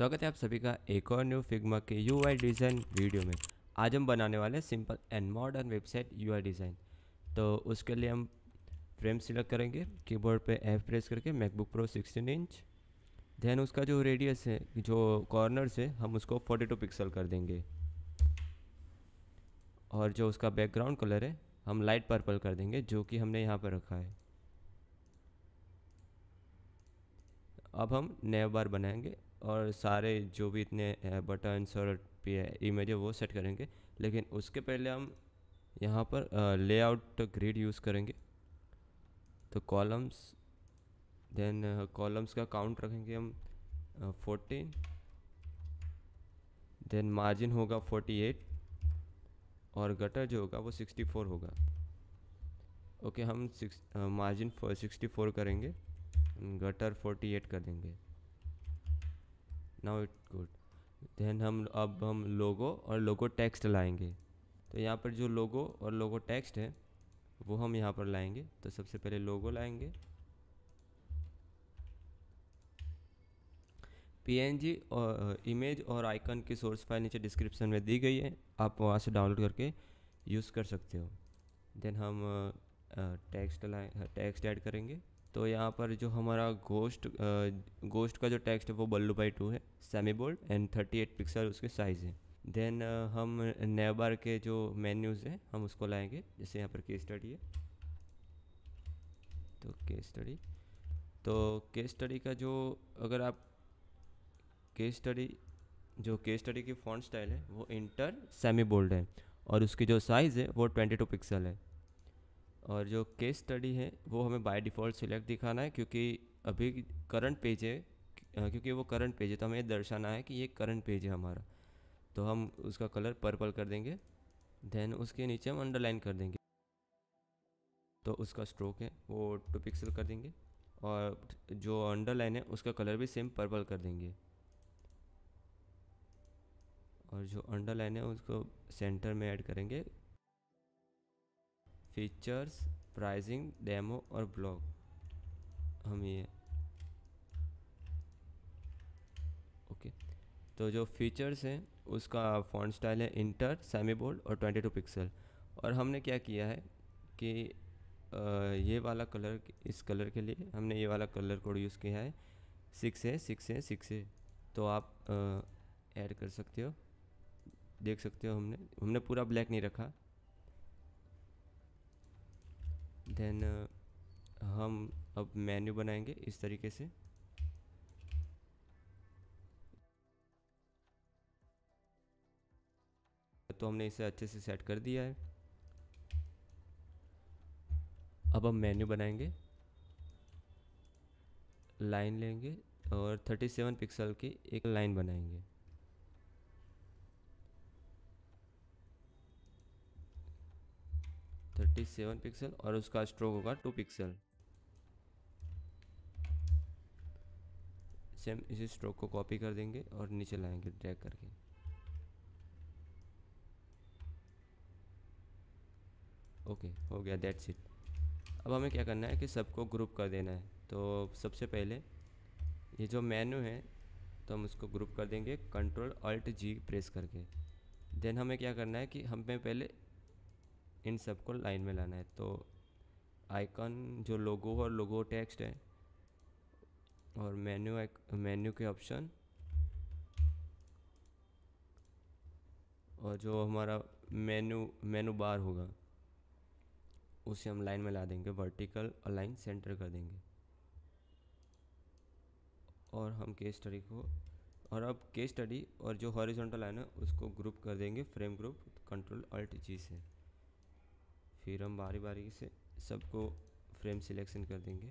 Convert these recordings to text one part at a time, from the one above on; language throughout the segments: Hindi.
स्वागत है आप सभी का एक और न्यू फिग्मा के यू आई डिज़ाइन वीडियो में आज हम बनाने वाले हैं simple and modern website U I design तो उसके लिए हम फ्रेम सिलेक्ट करेंगे कीबोर्ड पे एफ प्रेस करके मैकबुक प्रो 16 इंच देन उसका जो रेडियस है जो कॉर्नर से हम उसको 42 पिक्सल कर देंगे और जो उसका बैकग्राउंड कलर है हम लाइट पर्पल कर देंगे जो कि हमने यहाँ पर रखा है अब हम नया बार बनाएंगे और सारे जो भी इतने बटन्स और इमेज है वो सेट करेंगे लेकिन उसके पहले हम यहाँ पर लेआउट ग्रिड यूज़ करेंगे तो कॉलम्स देन कॉलम्स का काउंट रखेंगे हम फोर्टीन देन मार्जिन होगा फोर्टी एट और गटर जो होगा वो सिक्सटी फोर होगा ओके okay, हम सिक्स मार्जिन सिक्सटी फोर करेंगे गटर फोर्टी एट कर देंगे नाउ इट गुड देन हम अब हम लोगो और लोगो टेक्स्ट लाएंगे तो यहाँ पर जो लोगो और लोगो टेक्स्ट है वो हम यहाँ पर लाएंगे तो सबसे पहले लोगो लाएंगे पीएनजी और इमेज और आइकन की सोर्स फाइल नीचे डिस्क्रिप्शन में दी गई है आप वहाँ से डाउनलोड करके यूज़ कर सकते हो देन हम टेक्स्ट लाए टेक्स्ट ऐड करेंगे तो यहाँ पर जो हमारा गोश्त गोश्त का जो टेक्स्ट है वो बल्लू बाई टू है semi bold and thirty eight pixel उसके साइज़ है देन हम नेबार के जो मेन्यूज़ हैं हम उसको लाएंगे जैसे यहाँ पर केस स्टडी है तो केस स्टडी तो केस स्टडी का जो अगर आप केस स्टडी जो केस स्टडी की फॉन्ट स्टाइल है वो इंटर सेमी बोल्ड है और उसकी जो साइज़ है वो ट्वेंटी टू पिक्सल है और जो केस स्टडी है वो हमें बाय डिफ़ॉल्ट सिलेक्ट दिखाना है क्योंकि अभी करंट पेज है क्योंकि वो करंट पेज है तो हमें ये दर्शाना है कि ये करंट पेज है हमारा तो हम उसका कलर पर्पल कर देंगे देन उसके नीचे हम अंडरलाइन कर देंगे तो उसका स्ट्रोक है वो टू पिक्सल कर देंगे और जो अंडरलाइन है उसका कलर भी सेम पर्पल कर देंगे और जो अंडरलाइन है उसको सेंटर में ऐड करेंगे फीचर्स प्राइसिंग डेमो और ब्लॉग हम ये ओके तो जो फीचर्स हैं उसका फॉन्ट स्टाइल है इंटर सेमी बोल्ड और 22 पिक्सल और हमने क्या किया है कि ये वाला कलर इस कलर के लिए हमने ये वाला कलर कोड यूज़ किया है सिक्स है सिक्स है सिक्स है तो आप ऐड कर सकते हो देख सकते हो हमने हमने पूरा ब्लैक नहीं रखा देन uh, हम अब मेन्यू बनाएंगे इस तरीके से तो हमने इसे अच्छे से सेट कर दिया है अब हम मेन्यू बनाएंगे लाइन लेंगे और 37 पिक्सल की एक लाइन बनाएंगे थर्टी सेवन पिक्सल और उसका स्ट्रोक होगा टू पिक्सल सेम इसी स्ट्रोक को कॉपी कर देंगे और नीचे लाएंगे ड्रैग करके ओके हो गया दैट्स इट अब हमें क्या करना है कि सबको ग्रुप कर देना है तो सबसे पहले ये जो मेन्यू है तो हम उसको ग्रुप कर देंगे कंट्रोल अल्ट जी प्रेस करके देन हमें क्या करना है कि हमें पहले इन सबको लाइन में लाना है तो आइकन जो लोगो और लोगो टेक्स्ट है और मेन्यू मेन्यू के ऑप्शन और जो हमारा मेन्यू मेनू बार होगा उसे हम लाइन में ला देंगे वर्टिकल और लाइन सेंटर कर देंगे और हम केस स्टडी को और अब केस स्टडी और जो हॉरिजॉन्टल लाइन है उसको ग्रुप कर देंगे frame group control alt G से फिर हम बारी बारी से सबको फ्रेम सिलेक्शन कर देंगे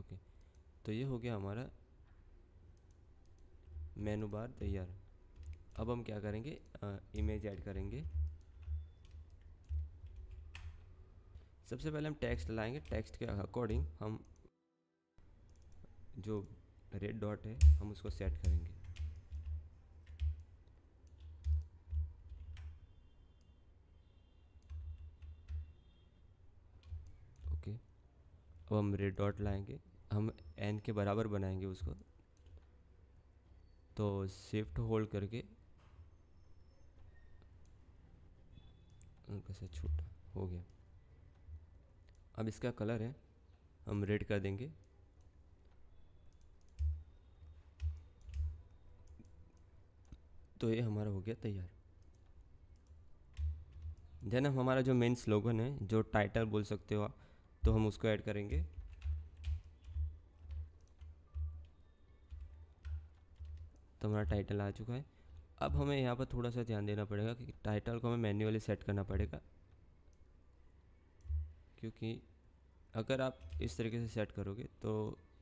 ओके तो ये हो गया हमारा मेनू बार तैयार अब हम क्या करेंगे आ, इमेज ऐड करेंगे सबसे पहले हम टेक्स्ट लाएंगे टेक्स्ट के अकॉर्डिंग हम जो रेड डॉट है हम उसको सेट करेंगे वो हम रेड डॉट लाएंगे हम एन के बराबर बनाएंगे उसको तो शिफ्ट होल्ड करके उनका छूटा हो गया अब इसका कलर है हम रेड कर देंगे तो ये हमारा हो गया तैयार देन हमारा जो मेन स्लोगन है जो टाइटल बोल सकते हो आप तो हम उसको ऐड करेंगे तो हमारा टाइटल आ चुका है अब हमें यहाँ पर थोड़ा सा ध्यान देना पड़ेगा कि टाइटल को हमें मैन्युअली सेट करना पड़ेगा क्योंकि अगर आप इस तरीके से सेट करोगे तो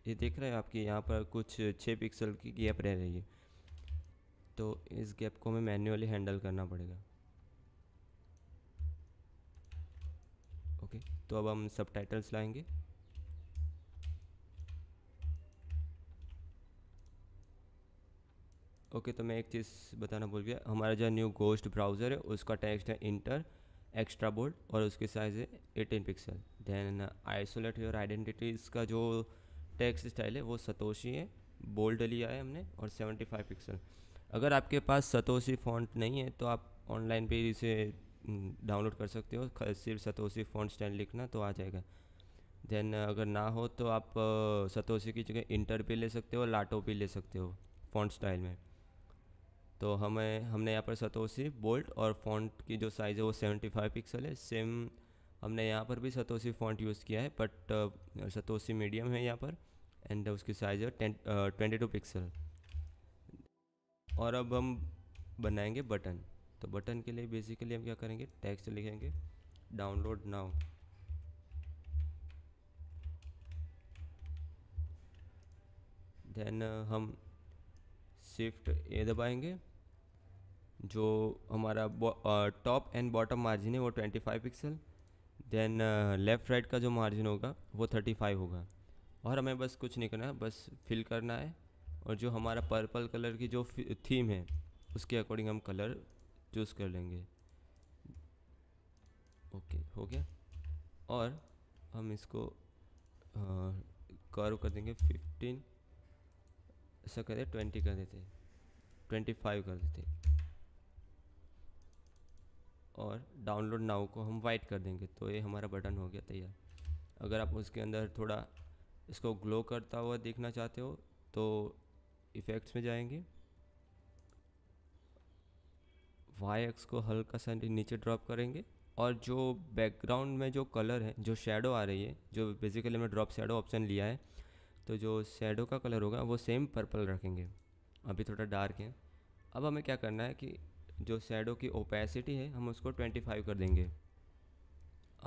ये देख रहे हैं आपके यहाँ पर कुछ छः पिक्सल की गैप रह रही है तो इस गैप को हमें मैन्युअली हैंडल करना पड़ेगा ओके okay. तो अब हम सब टाइटल्स लाएँगे ओके तो मैं एक चीज़ बताना भूल गया हमारा जो न्यू गोस्ट ब्राउज़र है उसका टेक्स्ट है इंटर एक्स्ट्रा बोल्ड और उसके साइज़ है eighteen pixel then isolate your identity का जो टेक्स्ट स्टाइल है वो सतोशी है बोल्ड लिया है हमने और सेवेंटी फाइव पिक्सल अगर आपके पास सतोशी फॉन्ट नहीं है तो आप ऑनलाइन पे इसे डाउनलोड कर सकते हो सिर्फ सतोसी फॉन्ट स्टैंड लिखना तो आ जाएगा देन अगर ना हो तो आप सतोसी की जगह इंटर भी ले सकते हो लाटो भी ले सकते हो फॉन्ट स्टाइल में तो हमें हमने यहाँ पर सतोसी बोल्ट और फॉन्ट की जो साइज़ है वो सेवेंटी फाइव पिक्सल है सेम हमने यहाँ पर भी सतोसी फॉन्ट यूज़ किया है बट सतोसी मीडियम है यहाँ पर एंड उसकी साइज़ है ट्वेंटी टू पिक्सल और अब हम बनाएंगे बटन तो बटन के लिए बेसिकली हम क्या करेंगे टेक्स्ट लिखेंगे डाउनलोड नाउ देन हम शिफ्ट ए दबाएंगे जो हमारा टॉप एंड बॉटम मार्जिन है वो 25 पिक्सल देन लेफ़्ट राइट का जो मार्जिन होगा वो 35 होगा और हमें बस कुछ नहीं करना है बस फिल करना है और जो हमारा पर्पल कलर की जो थीम है उसके अकॉर्डिंग हम कलर चूज़ कर लेंगे ओके हो गया और हम इसको कर्व कर देंगे फिफ्टीन ऐसा करें ट्वेंटी कर देते ट्वेंटी फाइव कर देते और डाउनलोड नाउ को हम वाइट कर देंगे तो ये हमारा बटन हो गया तैयार अगर आप उसके अंदर थोड़ा इसको ग्लो करता हुआ देखना चाहते हो तो इफ़ेक्ट्स में जाएंगे वाई एक्स को हल्का सा नीचे ड्रॉप करेंगे और जो बैकग्राउंड में जो कलर है जो शेडो आ रही है जो बेसिकली हमने ड्रॉप शेडो ऑप्शन लिया है तो जो शेडो का कलर होगा वो सेम पर्पल रखेंगे अभी थोड़ा डार्क है अब हमें क्या करना है कि जो शेडो की ओपेसिटी है हम उसको 25 कर देंगे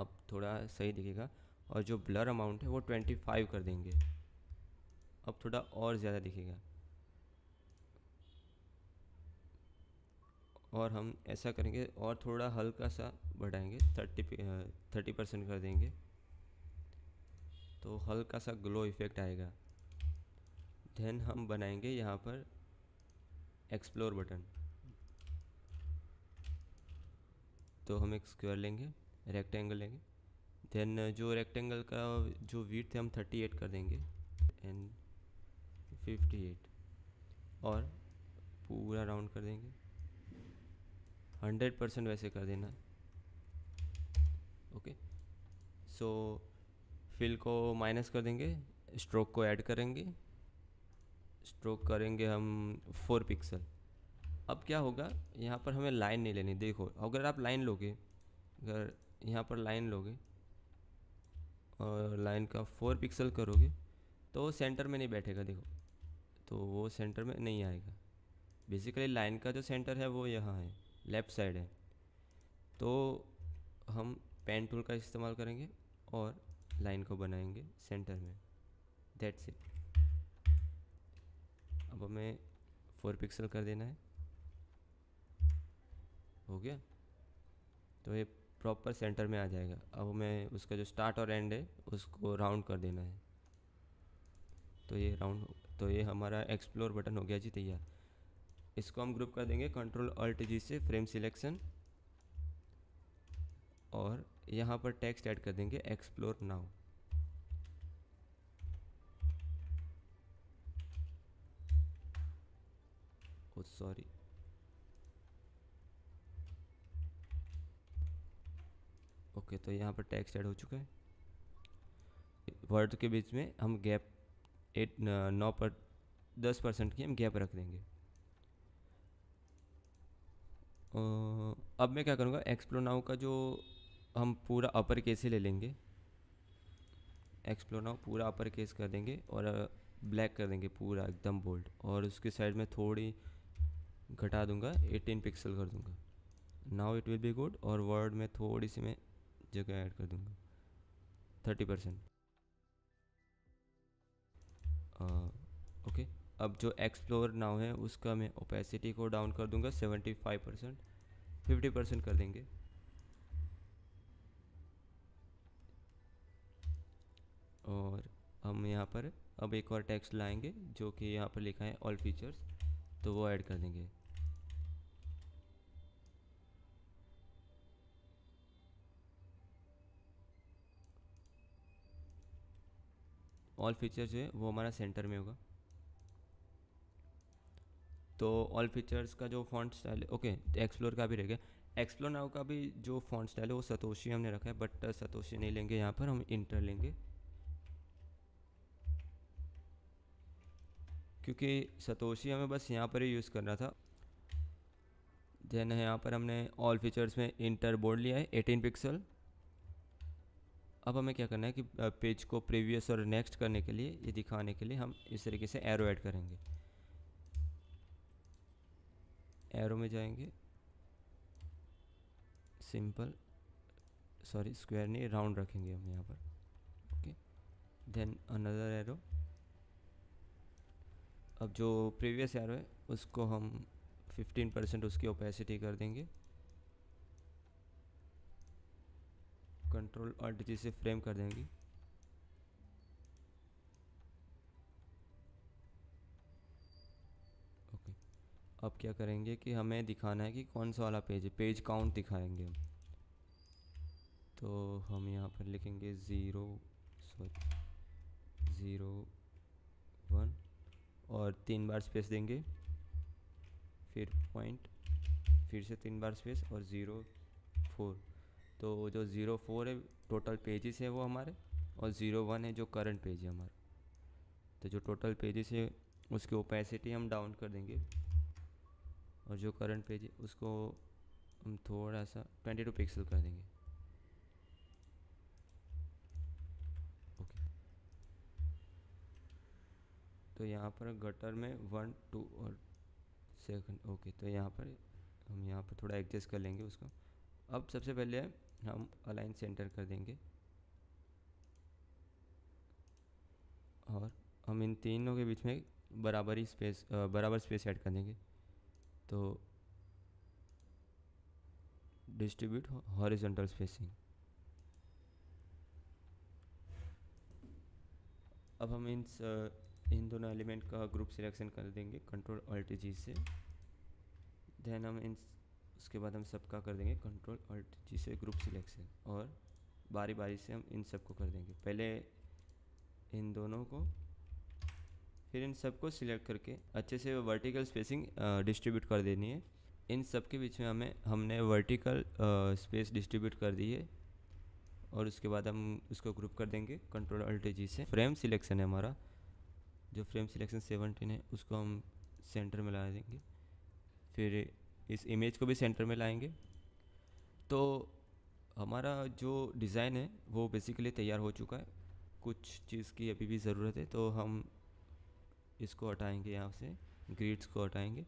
अब थोड़ा सही दिखेगा और जो ब्लर अमाउंट है वो 25 कर देंगे अब थोड़ा और ज़्यादा दिखेगा और हम ऐसा करेंगे और थोड़ा हल्का सा बढ़ाएंगे थर्टी थर्टी परसेंट कर देंगे तो हल्का सा ग्लो इफ़ेक्ट आएगा देन हम बनाएंगे यहाँ पर एक्सप्लोर बटन तो हम एक स्क्वायर लेंगे रेक्टेंगल लेंगे देन जो रेक्टेंगल का जो वीट थे हम थर्टी एट कर देंगे एंड फिफ्टी एट और पूरा राउंड कर देंगे हंड्रेड परसेंट वैसे कर देना ओके सो फिल को माइनस कर देंगे स्ट्रोक को ऐड करेंगे स्ट्रोक करेंगे हम फोर पिक्सल अब क्या होगा यहाँ पर हमें लाइन नहीं लेनी देखो अगर आप लाइन लोगे अगर यहाँ पर लाइन लोगे और लाइन का फोर पिक्सल करोगे तो सेंटर में नहीं बैठेगा देखो तो वो सेंटर में नहीं आएगा बेसिकली लाइन का जो सेंटर है वो यहाँ है लेफ़्ट साइड है तो हम पेन टूल का इस्तेमाल करेंगे और लाइन को बनाएंगे सेंटर में दैट्स इट अब हमें फोर पिक्सल कर देना है हो गया तो ये प्रॉपर सेंटर में आ जाएगा अब हमें उसका जो स्टार्ट और एंड है उसको राउंड कर देना है तो ये राउंड तो ये हमारा एक्सप्लोर बटन हो गया जी तैयार इसको हम ग्रुप कर देंगे कंट्रोल अल्ट जी से फ्रेम सिलेक्शन और यहाँ पर टेक्स्ट ऐड कर देंगे एक्सप्लोर नाउ सॉरी ओके तो यहाँ पर टेक्स्ट ऐड हो चुका है वर्ड के बीच में हम गैप एट नौ पर दस परसेंट की हम गैप रख देंगे अब मैं क्या करूँगा एक्सप्लो नाव का जो हम पूरा अपर केस ही ले लेंगे एक्सप्लो नाव पूरा अपर केस कर देंगे और ब्लैक कर देंगे पूरा एकदम बोल्ड और उसके साइड में थोड़ी घटा दूंगा 18 पिक्सल कर दूंगा now it will be good और वर्ड में थोड़ी सी मैं जगह ऐड कर दूंगा थर्टी परसेंट ओके अब जो एक्सप्लोर नाव है उसका मैं ओपेसिटी को डाउन कर दूंगा 75 परसेंट फिफ्टी परसेंट कर देंगे और हम यहाँ पर अब एक और टेक्स्ट लाएंगे जो कि यहाँ पर लिखा है ऑल फीचर्स तो वो ऐड कर देंगे ऑल फीचर जो है वो हमारा सेंटर में होगा तो ऑल फीचर्स का जो फॉन्ट स्टाइल है ओके एक्सप्लोर का भी रह गया एक्सप्लोर नाउ का भी जो फॉन्ट स्टाइल है वो सतोशी हमने रखा है बट सतोशी uh, नहीं लेंगे यहाँ पर हम इंटर लेंगे क्योंकि सतोशी हमें बस यहाँ पर ही यूज़ करना था देन यहाँ पर हमने ऑल फीचर्स में इंटर बोर्ड लिया है एटीन पिक्सल अब हमें क्या करना है कि पेज uh, को प्रीवियस और नेक्स्ट करने के लिए ये दिखाने के लिए हम इस तरीके से एरो ऐड करेंगे एरो में जाएंगे सिंपल सॉरी स्क्वायर नहीं राउंड रखेंगे हम यहाँ पर ओके देन अनदर एरो अब जो प्रीवियस एरो है उसको हम 15 परसेंट उसकी ओपेसिटी कर देंगे कंट्रोल और डी से फ्रेम कर देंगे अब क्या करेंगे कि हमें दिखाना है कि कौन सा वाला पेज है पेज काउंट दिखाएंगे तो हम यहाँ पर लिखेंगे ज़ीरो सॉरी ज़ीरो वन और तीन बार स्पेस देंगे फिर पॉइंट फिर से तीन बार स्पेस और ज़ीरो फोर तो जो ज़ीरो फोर है टोटल पेजेस है वो हमारे और ज़ीरो वन है जो करंट पेज है हमारा तो जो टोटल पेजेस है उसकी ओपेसिटी हम डाउन कर देंगे और जो करंट पेज है उसको हम थोड़ा सा ट्वेंटी टू पिक्सल कर देंगे ओके तो यहाँ पर गटर में वन टू और सेकंड ओके तो यहाँ पर हम यहाँ पर थोड़ा एडजस्ट कर लेंगे उसको अब सबसे पहले हम अलाइन सेंटर कर देंगे और हम इन तीनों के बीच में बराबर ही स्पेस बराबर स्पेस ऐड कर देंगे तो डिस्ट्रीब्यूट हॉरिजेंटल स्पेसिंग अब हम इन इन दोनों एलिमेंट का ग्रुप सिलेक्शन कर देंगे कंट्रोल ऑल्ट जी से देन हम इन उसके बाद हम सबका कर देंगे कंट्रोल ऑल्ट जी से ग्रुप सिलेक्शन और बारी बारी से हम इन सबको कर देंगे पहले इन दोनों को फिर इन सबको सिलेक्ट करके अच्छे से वर्टिकल स्पेसिंग डिस्ट्रीब्यूट कर देनी है इन सब के बीच में हमें हमने वर्टिकल स्पेस डिस्ट्रीब्यूट कर दी है और उसके बाद हम उसको ग्रुप कर देंगे कंट्रोल अल्ट जी से फ्रेम सिलेक्शन है हमारा जो फ्रेम सिलेक्शन सेवनटीन है उसको हम सेंटर में ला देंगे फिर इस इमेज को भी सेंटर में लाएंगे तो हमारा जो डिज़ाइन है वो बेसिकली तैयार हो चुका है कुछ चीज़ की अभी भी ज़रूरत है तो हम इसको हटाएंगे यहाँ से ग्रीड्स को हटाएंगे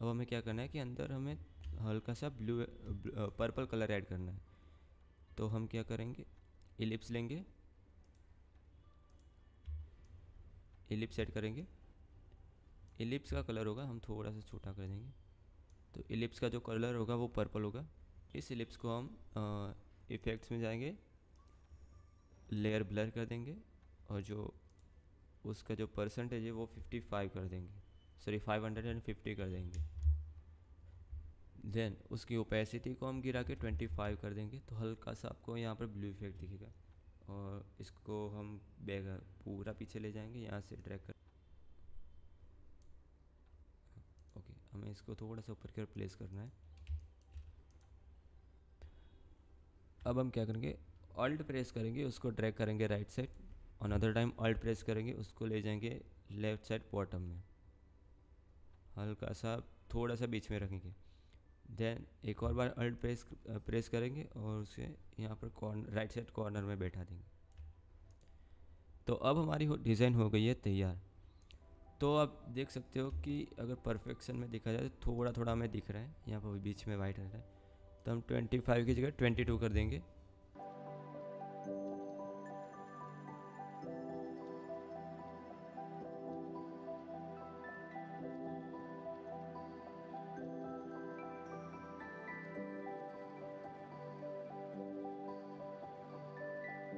अब हमें क्या करना है कि अंदर हमें हल्का सा ब्लू पर्पल कलर ऐड करना है तो हम क्या करेंगे एलिप्स लेंगे एलिप्स ऐड करेंगे एलिप्स का कलर होगा हम थोड़ा सा छोटा कर देंगे तो एलिप्स का जो कलर होगा वो पर्पल होगा इस एलिप्स को हम इफ़ेक्ट्स में जाएंगे लेयर ब्लर कर देंगे और जो उसका जो परसेंटेज है वो फिफ्टी फाइव कर देंगे sorry five hundred and fifty कर देंगे देन उसकी ओपेसिटी को हम गिरा के ट्वेंटी फाइव कर देंगे तो हल्का सा आपको यहाँ पर ब्लू इफेक्ट दिखेगा और इसको हम बैग पूरा पीछे ले जाएंगे यहाँ से ट्रैक कर ओके हमें इसको थोड़ा सा ऊपर की ओर प्लेस करना है अब हम क्या करेंगे ऑल्ट प्रेस करेंगे उसको ड्रैग करेंगे राइट साइड और अदर टाइम अल्ट प्रेस करेंगे उसको ले जाएंगे लेफ्ट साइड बॉटम में हल्का सा थोड़ा सा बीच में रखेंगे देन एक और बार अल्ट प्रेस प्रेस करेंगे और उसे यहाँ पर कॉर्नर राइट साइड कॉर्नर में बैठा देंगे तो अब हमारी डिज़ाइन हो गई है तैयार तो आप देख सकते हो कि अगर परफेक्शन में दिखा जाए तो थोड़ा थोड़ा हमें दिख रहा है यहाँ पर बीच में वाइट रहता है तो हम 25 की जगह 22 कर देंगे